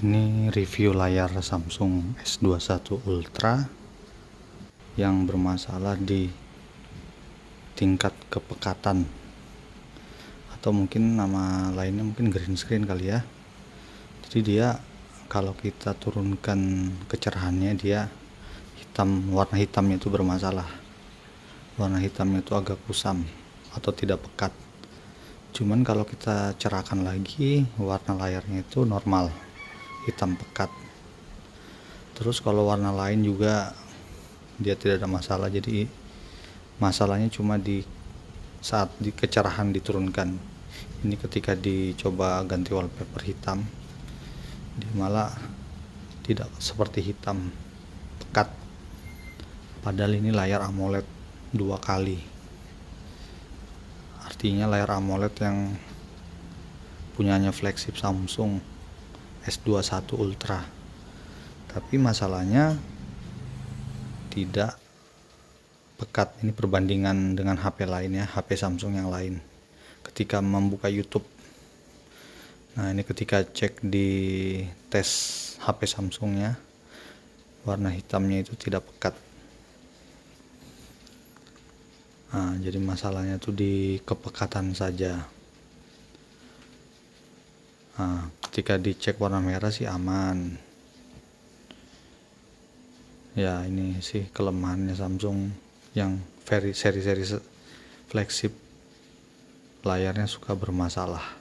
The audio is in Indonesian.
ini review layar Samsung S21 Ultra yang bermasalah di tingkat kepekatan atau mungkin nama lainnya mungkin green screen kali ya jadi dia kalau kita turunkan kecerahannya dia hitam warna hitamnya itu bermasalah warna hitamnya itu agak kusam atau tidak pekat cuman kalau kita cerahkan lagi warna layarnya itu normal hitam pekat terus kalau warna lain juga dia tidak ada masalah jadi masalahnya cuma di saat di kecerahan diturunkan ini ketika dicoba ganti wallpaper hitam dia malah tidak seperti hitam pekat padahal ini layar AMOLED dua kali artinya layar AMOLED yang punyanya flagship Samsung S21 Ultra tapi masalahnya tidak pekat ini perbandingan dengan HP lainnya HP Samsung yang lain ketika membuka YouTube nah ini ketika cek di tes HP Samsungnya warna hitamnya itu tidak pekat nah, jadi masalahnya itu di kepekatan saja nah, ketika dicek warna merah sih aman ya ini sih kelemahannya Samsung yang seri-seri flagship layarnya suka bermasalah